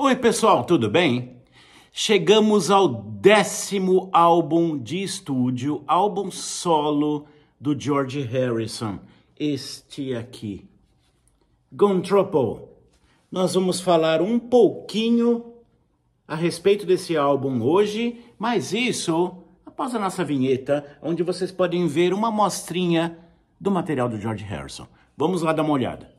Oi, pessoal, tudo bem? Chegamos ao décimo álbum de estúdio, álbum solo do George Harrison, este aqui. Gontropo. Nós vamos falar um pouquinho a respeito desse álbum hoje, mas isso após a nossa vinheta, onde vocês podem ver uma mostrinha do material do George Harrison. Vamos lá dar uma olhada.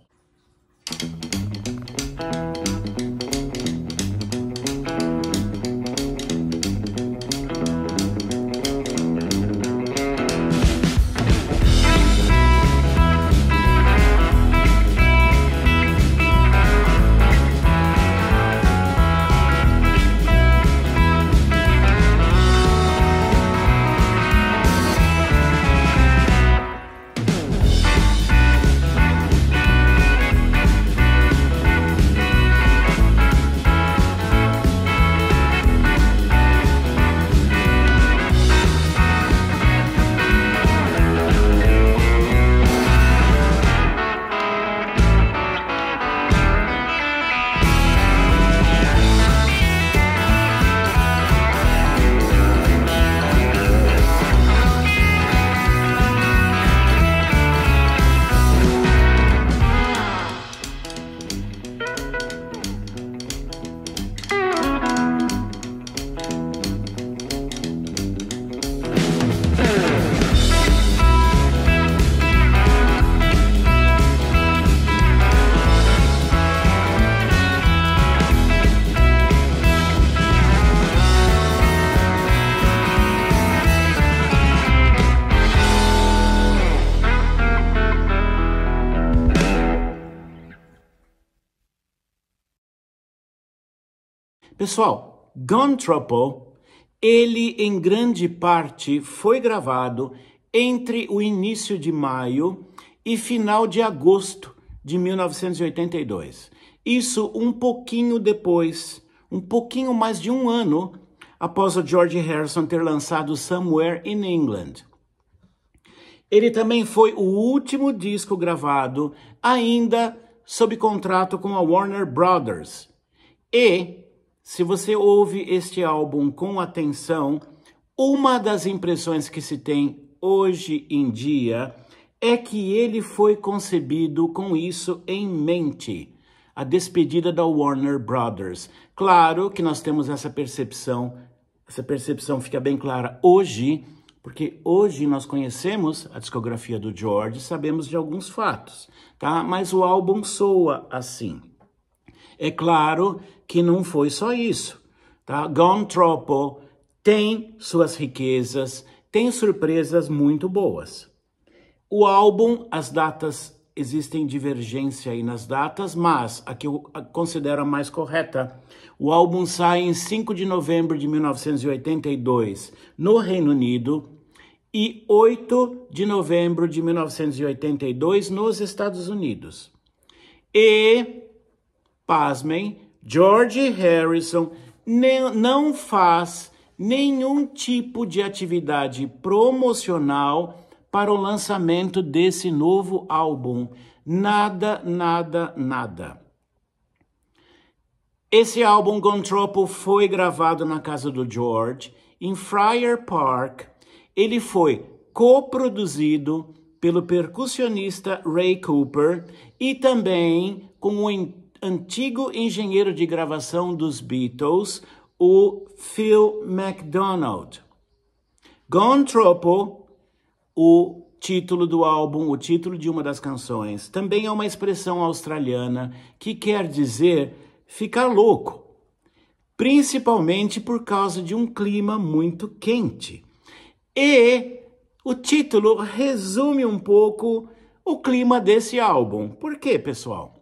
Pessoal, Gone Trouble, ele em grande parte foi gravado entre o início de maio e final de agosto de 1982. Isso um pouquinho depois, um pouquinho mais de um ano após o George Harrison ter lançado Somewhere in England. Ele também foi o último disco gravado ainda sob contrato com a Warner Brothers. E se você ouve este álbum com atenção, uma das impressões que se tem hoje em dia é que ele foi concebido com isso em mente. A despedida da Warner Brothers. Claro que nós temos essa percepção, essa percepção fica bem clara hoje, porque hoje nós conhecemos a discografia do George, sabemos de alguns fatos, tá? Mas o álbum soa assim. É claro que não foi só isso. Tá? Troppo tem suas riquezas, tem surpresas muito boas. O álbum, as datas, existem divergência aí nas datas, mas a que eu considero a mais correta, o álbum sai em 5 de novembro de 1982 no Reino Unido e 8 de novembro de 1982 nos Estados Unidos. E, pasmem, George Harrison não faz nenhum tipo de atividade promocional para o lançamento desse novo álbum. Nada, nada, nada. Esse álbum Gontropo foi gravado na casa do George, em Friar Park. Ele foi coproduzido pelo percussionista Ray Cooper e também com o antigo engenheiro de gravação dos Beatles, o Phil MacDonald. Gone Trouble, o título do álbum, o título de uma das canções, também é uma expressão australiana que quer dizer ficar louco, principalmente por causa de um clima muito quente. E o título resume um pouco o clima desse álbum. Por quê, pessoal?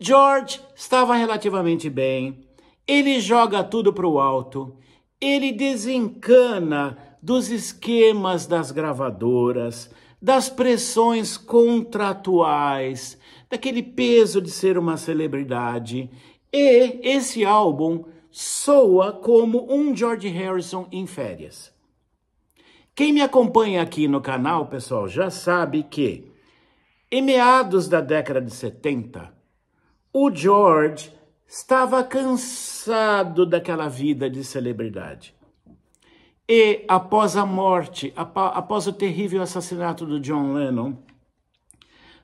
George estava relativamente bem, ele joga tudo para o alto, ele desencana dos esquemas das gravadoras, das pressões contratuais, daquele peso de ser uma celebridade. E esse álbum soa como um George Harrison em férias. Quem me acompanha aqui no canal, pessoal, já sabe que em meados da década de 70, o George estava cansado daquela vida de celebridade. E após a morte, após o terrível assassinato do John Lennon,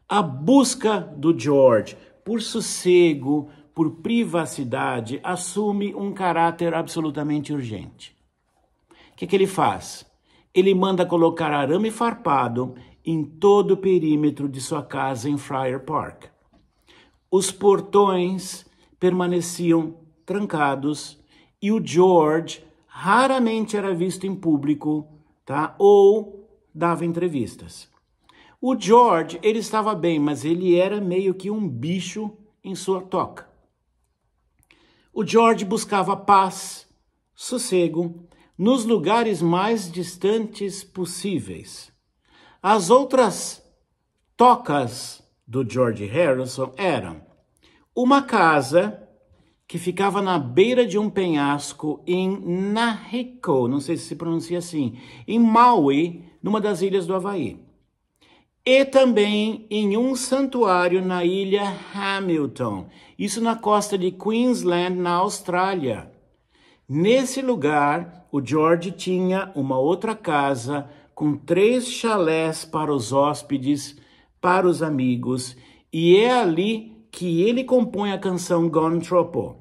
a busca do George por sossego, por privacidade, assume um caráter absolutamente urgente. O que, que ele faz? Ele manda colocar arame farpado em todo o perímetro de sua casa em Friar Park os portões permaneciam trancados e o George raramente era visto em público, tá? Ou dava entrevistas. O George, ele estava bem, mas ele era meio que um bicho em sua toca. O George buscava paz, sossego, nos lugares mais distantes possíveis. As outras tocas do George Harrison eram uma casa que ficava na beira de um penhasco em Nahiko, não sei se se pronuncia assim, em Maui, numa das ilhas do Havaí. E também em um santuário na ilha Hamilton, isso na costa de Queensland, na Austrália. Nesse lugar, o George tinha uma outra casa com três chalés para os hóspedes para os amigos, e é ali que ele compõe a canção Gone Tropo.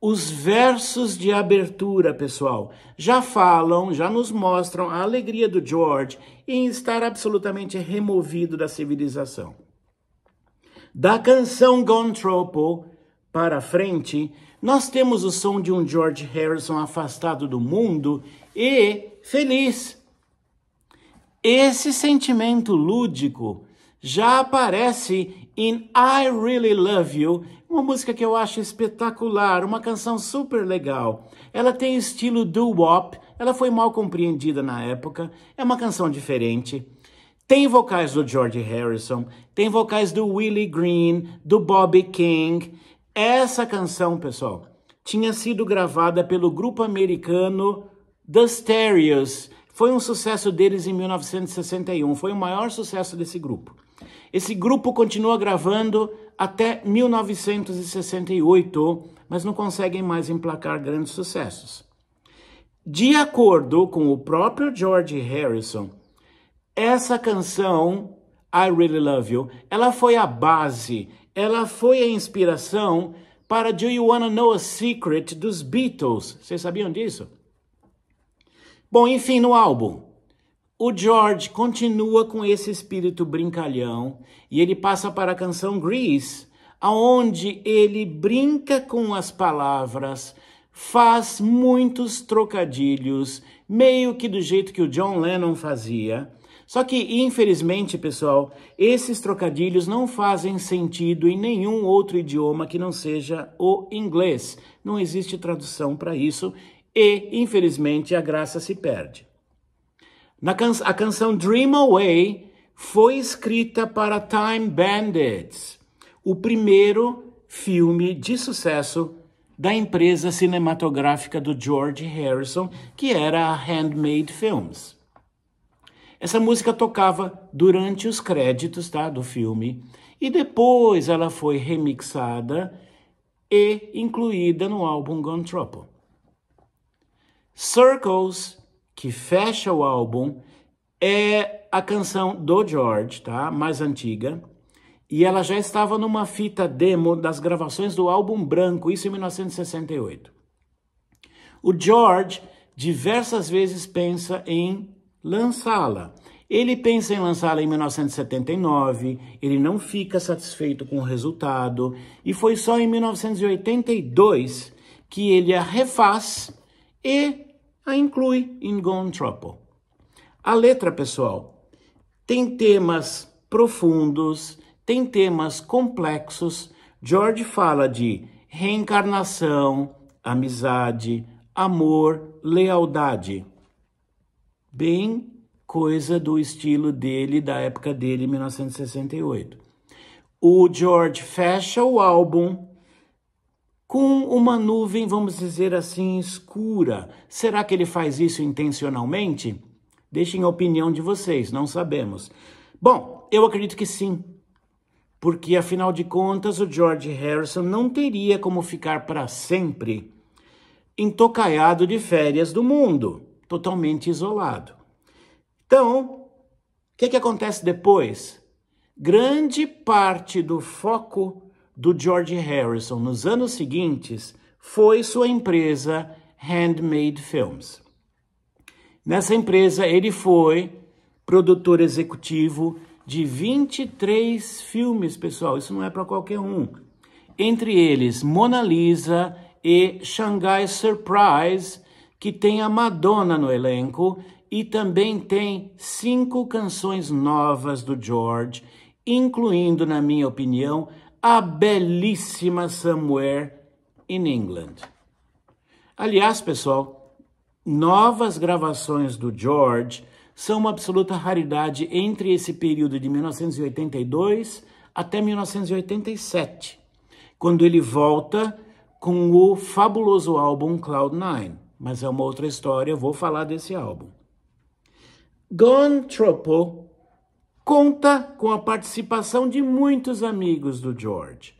Os versos de abertura, pessoal, já falam, já nos mostram a alegria do George em estar absolutamente removido da civilização. Da canção Gone Tropo para frente, nós temos o som de um George Harrison afastado do mundo e feliz esse sentimento lúdico já aparece em I Really Love You, uma música que eu acho espetacular, uma canção super legal. Ela tem estilo doo-wop, ela foi mal compreendida na época, é uma canção diferente. Tem vocais do George Harrison, tem vocais do Willie Green, do Bobby King. Essa canção, pessoal, tinha sido gravada pelo grupo americano The Stereos, foi um sucesso deles em 1961, foi o maior sucesso desse grupo. Esse grupo continua gravando até 1968, mas não conseguem mais emplacar grandes sucessos. De acordo com o próprio George Harrison, essa canção, I Really Love You, ela foi a base, ela foi a inspiração para Do You Wanna Know a Secret dos Beatles. Vocês sabiam disso? Bom, enfim, no álbum, o George continua com esse espírito brincalhão e ele passa para a canção Grease, aonde ele brinca com as palavras, faz muitos trocadilhos, meio que do jeito que o John Lennon fazia. Só que, infelizmente, pessoal, esses trocadilhos não fazem sentido em nenhum outro idioma que não seja o inglês. Não existe tradução para isso e, infelizmente, a graça se perde. Na can a canção Dream Away foi escrita para Time Bandits, o primeiro filme de sucesso da empresa cinematográfica do George Harrison, que era a Handmade Films. Essa música tocava durante os créditos tá, do filme e depois ela foi remixada e incluída no álbum Gone Trouble. Circles, que fecha o álbum, é a canção do George, tá? Mais antiga. E ela já estava numa fita demo das gravações do álbum branco, isso em 1968. O George diversas vezes pensa em lançá-la. Ele pensa em lançá-la em 1979, ele não fica satisfeito com o resultado, e foi só em 1982 que ele a refaz e a inclui em Gone Trouble. A letra, pessoal, tem temas profundos, tem temas complexos. George fala de reencarnação, amizade, amor, lealdade. Bem coisa do estilo dele, da época dele, 1968. O George fecha o álbum com uma nuvem, vamos dizer assim, escura. Será que ele faz isso intencionalmente? Deixem a opinião de vocês, não sabemos. Bom, eu acredito que sim. Porque afinal de contas, o George Harrison não teria como ficar para sempre entocaiado de férias do mundo, totalmente isolado. Então, o que, que acontece depois? Grande parte do foco do George Harrison nos anos seguintes foi sua empresa Handmade Films. Nessa empresa, ele foi produtor executivo de 23 filmes, pessoal. Isso não é para qualquer um. Entre eles, Mona Lisa e Shanghai Surprise, que tem a Madonna no elenco e também tem cinco canções novas do George, incluindo, na minha opinião, a belíssima Somewhere in England. Aliás, pessoal, novas gravações do George são uma absoluta raridade entre esse período de 1982 até 1987, quando ele volta com o fabuloso álbum Cloud Nine. Mas é uma outra história, eu vou falar desse álbum. Gone Trouble conta com a participação de muitos amigos do George.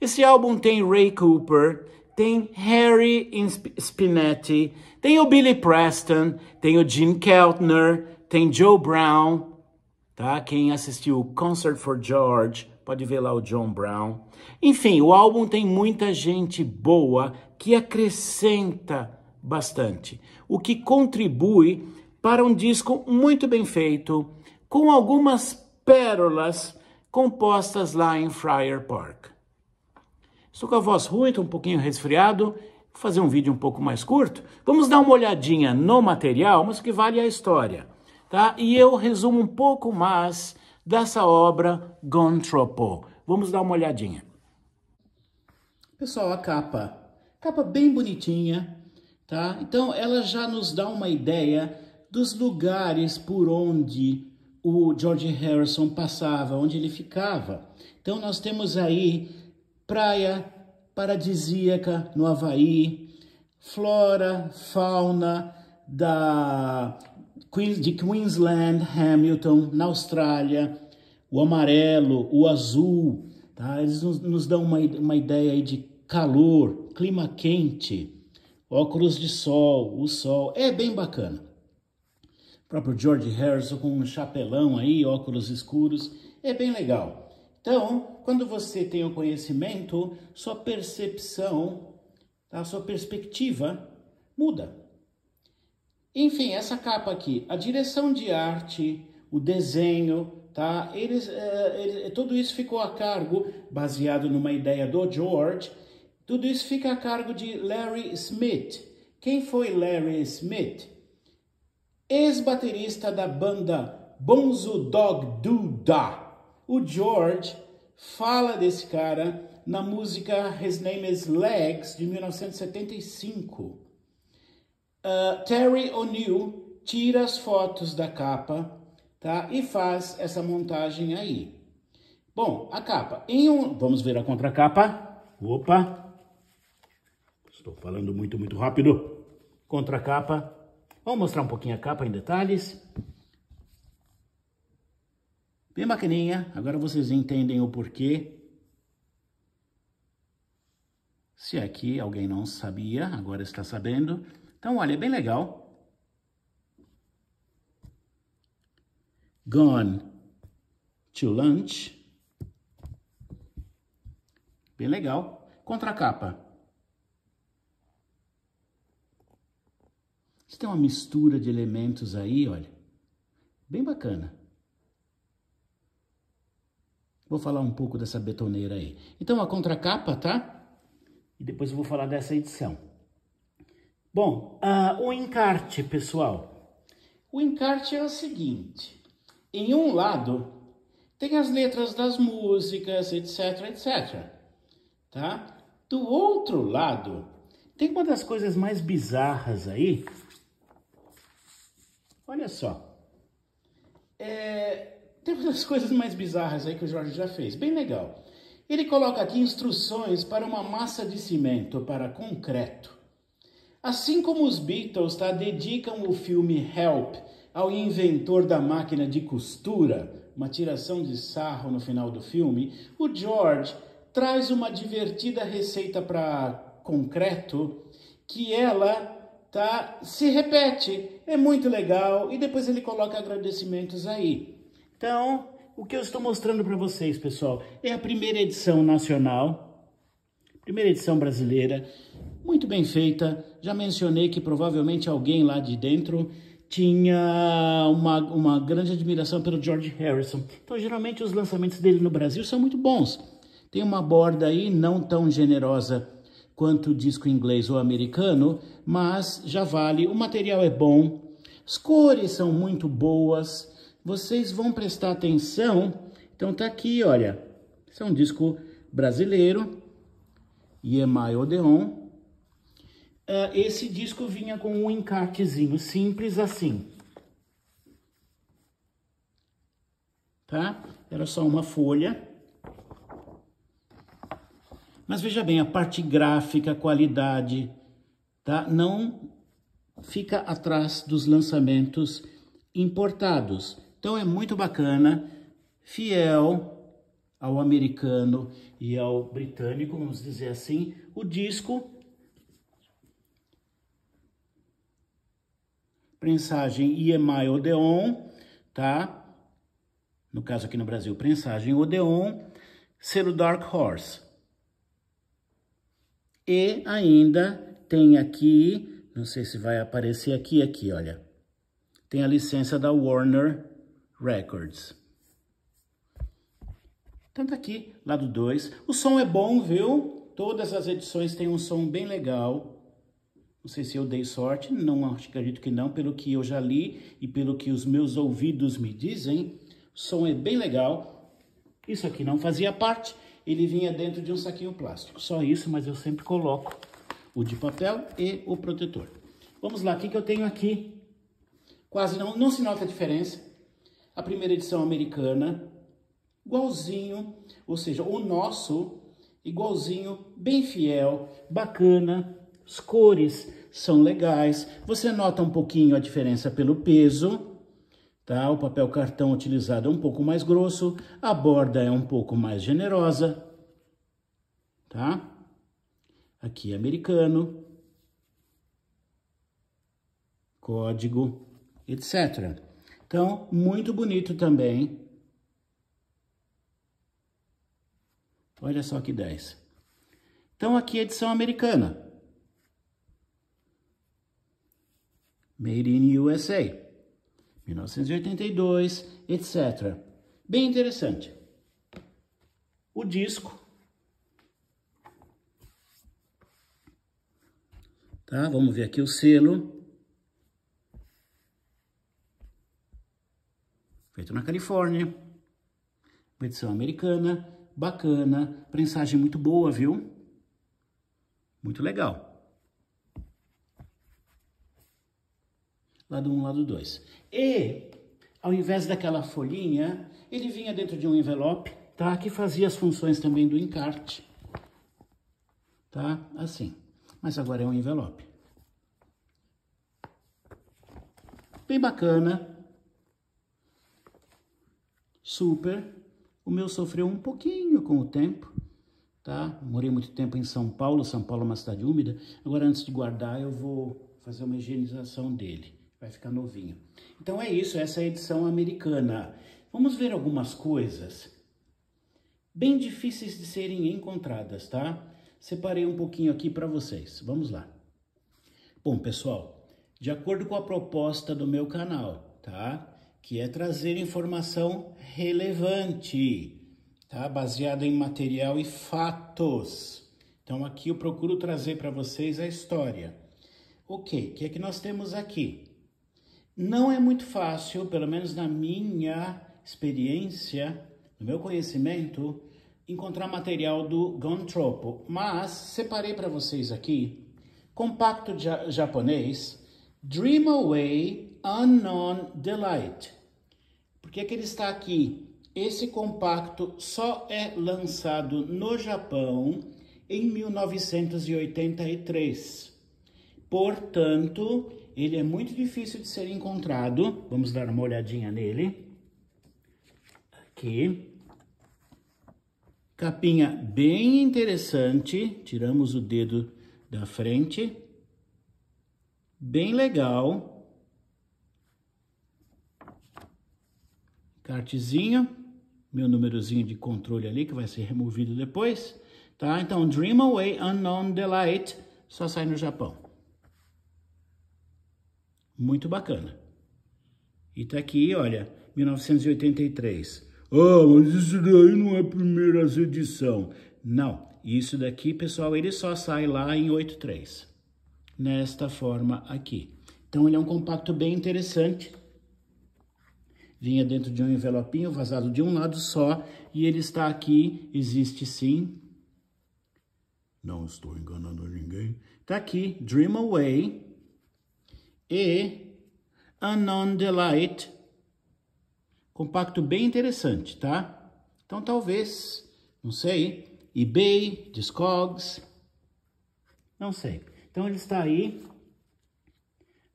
Esse álbum tem Ray Cooper, tem Harry Spinetti, tem o Billy Preston, tem o Gene Keltner, tem Joe Brown, tá? Quem assistiu o Concert for George pode ver lá o John Brown. Enfim, o álbum tem muita gente boa que acrescenta bastante, o que contribui para um disco muito bem feito, com algumas pérolas compostas lá em Friar Park. Estou com a voz ruim, estou um pouquinho resfriado, vou fazer um vídeo um pouco mais curto. Vamos dar uma olhadinha no material, mas o que vale é a história, tá? E eu resumo um pouco mais dessa obra Gontropo. Vamos dar uma olhadinha. Pessoal, a capa. Capa bem bonitinha, tá? Então ela já nos dá uma ideia dos lugares por onde o George Harrison passava, onde ele ficava. Então nós temos aí praia paradisíaca no Havaí, flora, fauna da de Queensland, Hamilton, na Austrália, o amarelo, o azul, tá? Eles nos, nos dão uma, uma ideia aí de calor, clima quente, óculos de sol, o sol, é bem bacana próprio George Harrison com um chapelão aí, óculos escuros, é bem legal. Então, quando você tem o conhecimento, sua percepção, a sua perspectiva muda. Enfim, essa capa aqui, a direção de arte, o desenho, tá? Eles, é, eh, ele, eh, tudo isso ficou a cargo, baseado numa ideia do George, tudo isso fica a cargo de Larry Smith. Quem foi Larry Smith? ex-baterista da banda Bonzo Dog Duda. O George fala desse cara na música His Name is Legs, de 1975. Uh, ah, Terry O'Neill tira as fotos da capa tá? e faz essa montagem aí. Bom, a capa. Em um... Vamos ver a contracapa. Opa! Estou falando muito, muito rápido. Contracapa. Vamos mostrar um pouquinho a capa em detalhes. Bem bacaninha, agora vocês entendem o porquê. Se aqui é alguém não sabia, agora está sabendo. Então, olha, é bem legal. Gone to lunch. Bem legal. Contracapa. Você tem uma mistura de elementos aí, olha. Bem bacana. Vou falar um pouco dessa betoneira aí. Então, a contracapa, tá? E depois eu vou falar dessa edição. Bom, uh, o encarte, pessoal. O encarte é o seguinte. Em um lado, tem as letras das músicas, etc, etc. Tá? Do outro lado, tem uma das coisas mais bizarras aí, Olha só. É, tem umas coisas mais bizarras aí que o Jorge já fez, bem legal. Ele coloca aqui instruções para uma massa de cimento para concreto. Assim como os Beatles tá, dedicam o filme Help ao inventor da máquina de costura, uma tiração de sarro no final do filme, o George traz uma divertida receita para concreto que ela tá se repete é muito legal e depois ele coloca agradecimentos aí. Então, o que eu estou mostrando para vocês, pessoal, é a primeira edição nacional, primeira edição brasileira, muito bem feita. Já mencionei que provavelmente alguém lá de dentro tinha uma, uma grande admiração pelo George Harrison. Então, geralmente, os lançamentos dele no Brasil são muito bons. Tem uma borda aí não tão generosa quanto o disco inglês ou americano, mas já vale, o material é bom, as cores são muito boas, vocês vão prestar atenção. Então tá aqui, olha, esse é um disco brasileiro, Yemai Odeon. Ah, esse disco vinha com um encartezinho simples assim. Tá? Era só uma folha. Mas veja bem, a parte gráfica, a qualidade, tá? não fica atrás dos lançamentos importados. Então é muito bacana, fiel ao americano e ao britânico, vamos dizer assim, o disco. Prensagem EMI Odeon, tá? No caso aqui no Brasil, prensagem Odeon, selo Dark Horse. E ainda tem aqui, não sei se vai aparecer aqui, aqui, olha. Tem a licença da Warner Records. Então tá aqui, lado 2. O som é bom, viu? Todas as edições têm um som bem legal. Não sei se eu dei sorte, não acredito que não, pelo que eu já li e pelo que os meus ouvidos me dizem. O som é bem legal. Isso aqui não fazia parte ele vinha dentro de um saquinho plástico. Só isso, mas eu sempre coloco o de papel e o protetor. Vamos lá, o que, que eu tenho aqui? Quase não, não se nota a diferença. A primeira edição americana, igualzinho, ou seja, o nosso, igualzinho, bem fiel, bacana, as cores são legais. Você nota um pouquinho a diferença pelo peso, Tá? O papel cartão utilizado é um pouco mais grosso, a borda é um pouco mais generosa. Tá? Aqui é americano, código, etc. Então, muito bonito também. Olha só que 10. Então, aqui é edição americana. Made in USA. 1982, etc. Bem interessante. O disco. Tá? Vamos ver aqui o selo. Feito na Califórnia. Uma edição americana. Bacana. Prensagem muito boa, viu? Muito legal. lado 1, um, lado 2. E, ao invés daquela folhinha, ele vinha dentro de um envelope, tá? Que fazia as funções também do encarte, tá? Assim. Mas agora é um envelope. Bem bacana. Super. O meu sofreu um pouquinho com o tempo, tá? Morei muito tempo em São Paulo, São Paulo é uma cidade úmida. Agora, antes de guardar, eu vou fazer uma higienização dele vai ficar é novinho. Então é isso, essa é a edição americana. Vamos ver algumas coisas bem difíceis de serem encontradas, tá? Separei um pouquinho aqui para vocês. Vamos lá. Bom, pessoal, de acordo com a proposta do meu canal, tá? Que é trazer informação relevante, tá? Baseada em material e fatos. Então aqui eu procuro trazer para vocês a história. OK, o que é que nós temos aqui? Não é muito fácil, pelo menos na minha experiência, no meu conhecimento, encontrar material do Gontropo, mas separei para vocês aqui compacto ja japonês Dream Away Unknown Delight. Por que, que ele está aqui? Esse compacto só é lançado no Japão em 1983. Portanto, ele é muito difícil de ser encontrado. Vamos dar uma olhadinha nele. Aqui. Capinha bem interessante. Tiramos o dedo da frente. Bem legal. Cartezinho. Meu númerozinho de controle ali, que vai ser removido depois. Tá? Então, Dream Away Unknown Delight só sai no Japão. Muito bacana. E tá aqui, olha, 1983. Ah, oh, mas isso daí não é primeira edição. Não, isso daqui, pessoal, ele só sai lá em 83. Nesta forma aqui. Então ele é um compacto bem interessante. Vinha dentro de um envelopinho vazado de um lado só e ele está aqui, existe sim. Não estou enganando ninguém. Tá aqui, Dream Away e Unknown Delight. Compacto bem interessante, tá? Então talvez, não sei, eBay, Discogs, não sei. Então ele está aí.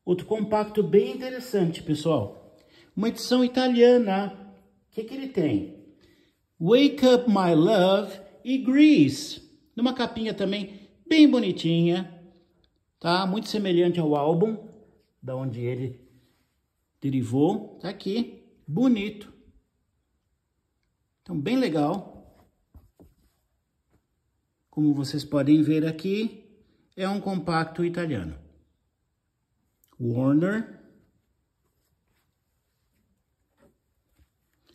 Outro compacto bem interessante, pessoal. Uma edição italiana. O que, que ele tem? Wake Up My Love e Grease. Numa capinha também bem bonitinha, tá? Muito semelhante ao álbum da onde ele derivou. Tá aqui, bonito. Então, bem legal. Como vocês podem ver aqui, é um compacto italiano. Warner.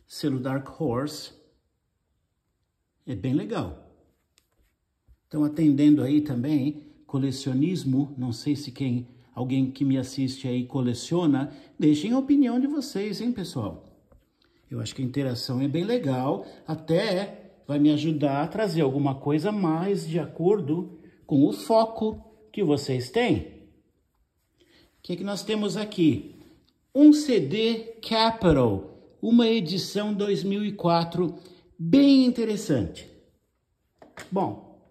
Selo Dark Horse. É bem legal. Estão atendendo aí também, colecionismo, não sei se quem alguém que me assiste aí coleciona, deixem a opinião de vocês, hein, pessoal? Eu acho que a interação é bem legal, até vai me ajudar a trazer alguma coisa mais de acordo com o foco que vocês têm. O que, é que nós temos aqui? Um CD Capital, uma edição 2004 bem interessante. Bom,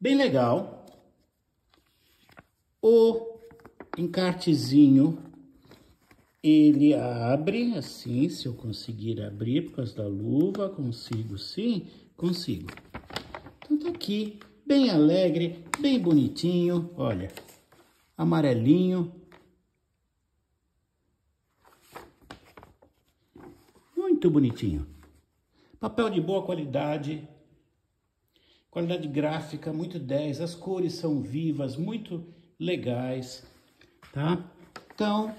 bem legal. O encartezinho ele abre assim, se eu conseguir abrir por causa da luva, consigo sim, consigo. Então tá aqui, bem alegre, bem bonitinho, olha, amarelinho. Muito bonitinho. Papel de boa qualidade, qualidade gráfica muito 10, as cores são vivas, muito legais, tá? Então,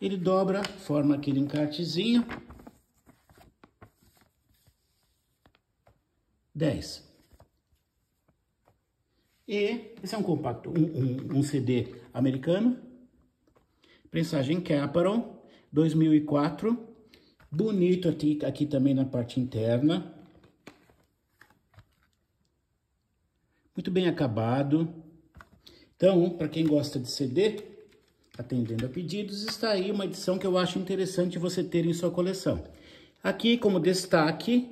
ele dobra, forma aquele encartezinho. 10. E esse é um compacto, um, um, um CD americano. Prensagem Caparon, 2004. Bonito aqui, aqui também na parte interna. Muito bem acabado. Então, para quem gosta de CD, atendendo a pedidos, está aí uma edição que eu acho interessante você ter em sua coleção. Aqui, como destaque,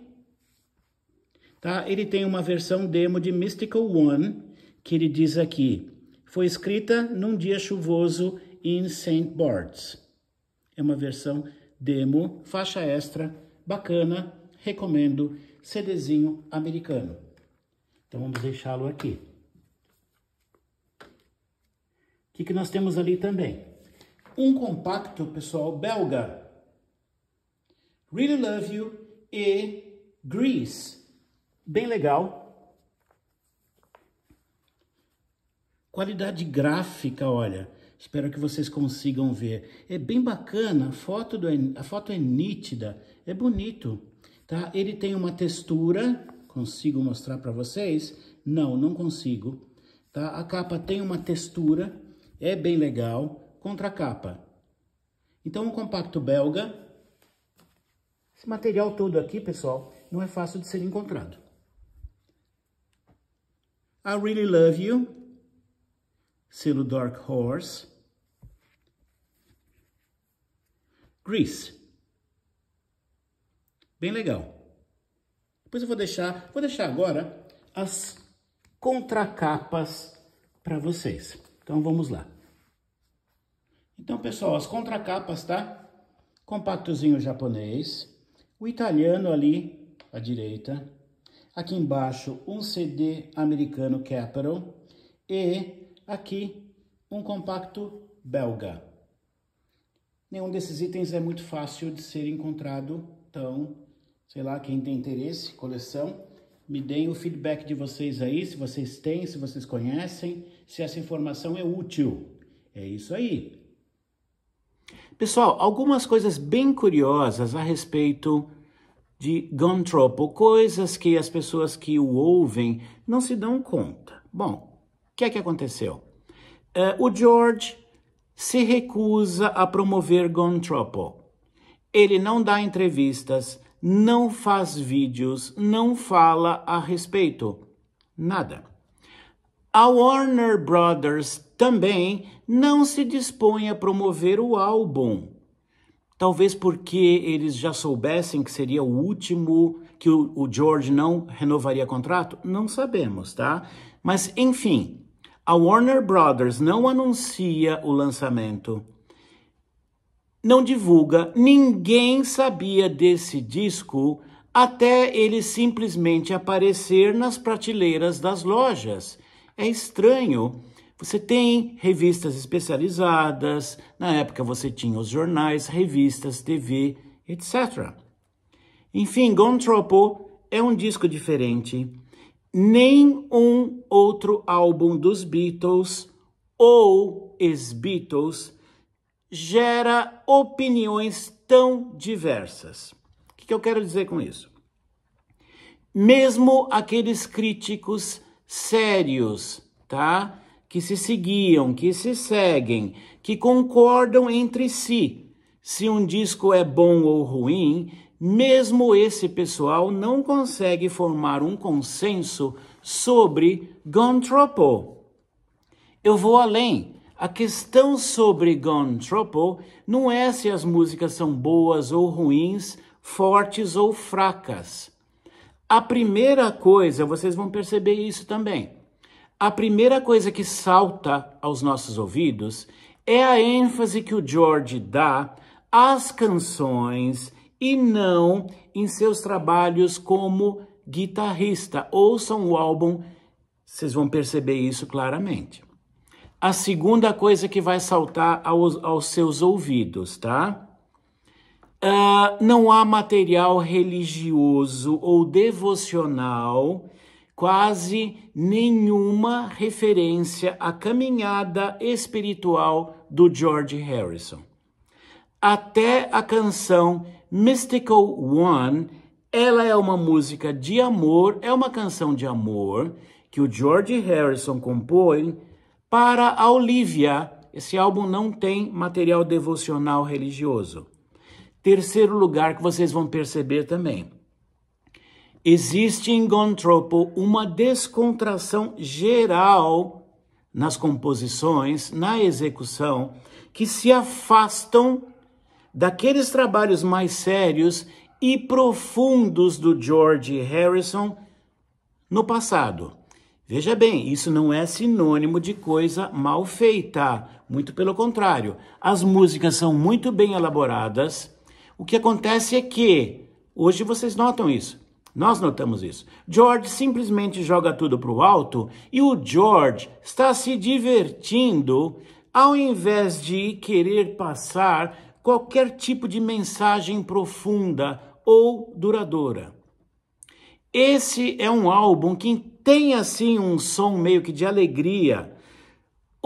tá? ele tem uma versão demo de Mystical One, que ele diz aqui, foi escrita num dia chuvoso em St. Bart's. É uma versão demo, faixa extra, bacana, recomendo, CDzinho americano. Então vamos deixá-lo aqui. O que, que nós temos ali também? Um compacto, pessoal, belga. Really Love You e Grease. Bem legal. Qualidade gráfica, olha. Espero que vocês consigam ver. É bem bacana, a foto, do, a foto é nítida, é bonito. Tá? Ele tem uma textura, consigo mostrar para vocês? Não, não consigo. Tá? A capa tem uma textura, é bem legal, contracapa. Então, um compacto belga. Esse material todo aqui, pessoal, não é fácil de ser encontrado. I Really Love You, selo Dark Horse. Grease. Bem legal. Depois eu vou deixar, vou deixar agora as contracapas para vocês. Então vamos lá. Então, pessoal, as contracapas, tá? Compactozinho japonês, o italiano ali à direita, aqui embaixo um CD americano Capital e aqui um compacto belga. Nenhum desses itens é muito fácil de ser encontrado, então, sei lá, quem tem interesse, coleção, me deem o feedback de vocês aí, se vocês têm, se vocês conhecem, se essa informação é útil. É isso aí. Pessoal, algumas coisas bem curiosas a respeito de Gontropo, coisas que as pessoas que o ouvem não se dão conta. Bom, o que é que aconteceu? Uh, o George se recusa a promover Gontropo. Ele não dá entrevistas, não faz vídeos, não fala a respeito. Nada. A Warner Brothers também não se dispõe a promover o álbum. Talvez porque eles já soubessem que seria o último, que o, o George não renovaria contrato? Não sabemos, tá? Mas, enfim, a Warner Brothers não anuncia o lançamento, não divulga, ninguém sabia desse disco até ele simplesmente aparecer nas prateleiras das lojas. É estranho. Você tem revistas especializadas, na época você tinha os jornais, revistas, TV, etc. Enfim, Gone Trouble é um disco diferente. Nenhum outro álbum dos Beatles ou ex-Beatles gera opiniões tão diversas. O que eu quero dizer com isso? Mesmo aqueles críticos sérios, tá? Que se seguiam, que se seguem, que concordam entre si. Se um disco é bom ou ruim, mesmo esse pessoal não consegue formar um consenso sobre Gontropo. Eu vou além. A questão sobre Gontropo não é se as músicas são boas ou ruins, fortes ou fracas. A primeira coisa, vocês vão perceber isso também. A primeira coisa que salta aos nossos ouvidos é a ênfase que o George dá às canções e não em seus trabalhos como guitarrista. Ouçam o álbum, vocês vão perceber isso claramente. A segunda coisa que vai saltar aos, aos seus ouvidos, tá? Uh, não há material religioso ou devocional, quase nenhuma referência à caminhada espiritual do George Harrison. Até a canção Mystical One, ela é uma música de amor, é uma canção de amor que o George Harrison compõe para a Olivia. Esse álbum não tem material devocional religioso. Terceiro lugar que vocês vão perceber também. Existe em Gontropo uma descontração geral nas composições, na execução, que se afastam daqueles trabalhos mais sérios e profundos do George Harrison no passado. Veja bem, isso não é sinônimo de coisa mal feita, muito pelo contrário. As músicas são muito bem elaboradas, o que acontece é que, hoje vocês notam isso, nós notamos isso. George simplesmente joga tudo para o alto e o George está se divertindo ao invés de querer passar qualquer tipo de mensagem profunda ou duradoura. Esse é um álbum que tem assim um som meio que de alegria,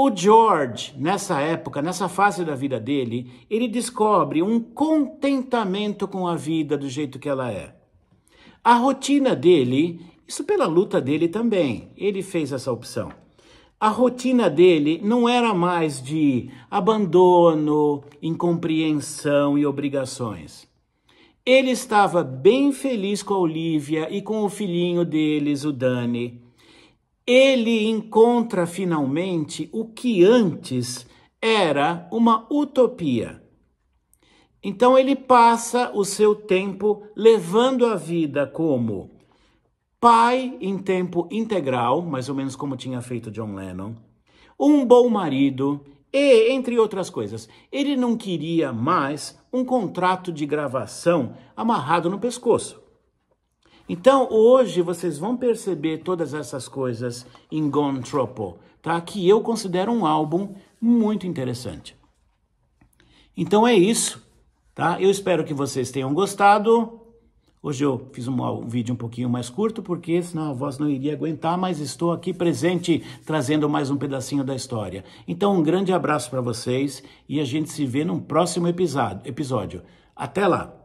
o George, nessa época, nessa fase da vida dele, ele descobre um contentamento com a vida do jeito que ela é. A rotina dele, isso pela luta dele também, ele fez essa opção. A rotina dele não era mais de abandono, incompreensão e obrigações. Ele estava bem feliz com a Olivia e com o filhinho deles, o Dani ele encontra finalmente o que antes era uma utopia. Então ele passa o seu tempo levando a vida como pai em tempo integral, mais ou menos como tinha feito John Lennon, um bom marido e, entre outras coisas, ele não queria mais um contrato de gravação amarrado no pescoço. Então, hoje vocês vão perceber todas essas coisas em Gone Tropo, tá? Que eu considero um álbum muito interessante. Então é isso, tá? Eu espero que vocês tenham gostado. Hoje eu fiz um, um, vídeo um pouquinho mais curto, porque senão a voz não iria aguentar, mas estou aqui presente trazendo mais um pedacinho da história. Então, um grande abraço para vocês e a gente se vê num próximo episódio. Até lá!